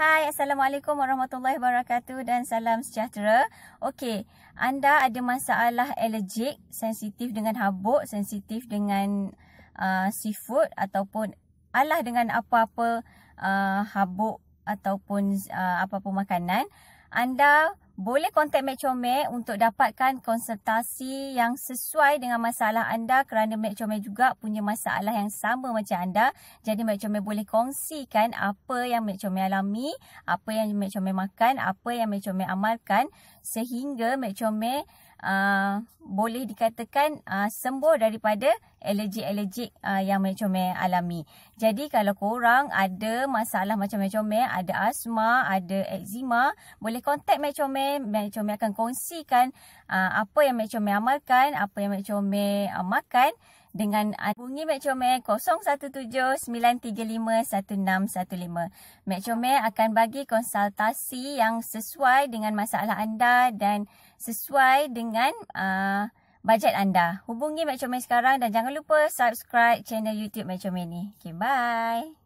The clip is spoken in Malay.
Hai, Assalamualaikum warahmatullahi wabarakatuh dan salam sejahtera. Okey, anda ada masalah allergic, sensitif dengan habuk, sensitif dengan uh, seafood ataupun alah dengan apa-apa uh, habuk ataupun uh, apa-apa makanan. Anda boleh kontak Medcomek untuk dapatkan konsultasi yang sesuai dengan masalah anda kerana Medcomek juga punya masalah yang sama macam anda. Jadi Medcomek boleh kongsikan apa yang Medcomek alami, apa yang Medcomek makan, apa yang Medcomek amalkan sehingga Medcomek uh, boleh dikatakan uh, sembuh daripada allergic-allergic uh, yang comel-comel alami. Jadi kalau korang ada masalah macam comel ada asma, ada eczema, boleh contact comel-comel. Comel-comel akan kongsikan uh, apa yang comel amalkan, apa yang comel uh, makan dengan hubungi Mek Comel 0179351615. 935 1615 Mek Comel akan bagi konsultasi yang sesuai dengan masalah anda dan sesuai dengan uh, bajet anda. Hubungi Metro Man sekarang dan jangan lupa subscribe channel YouTube Metro Man Okay, bye.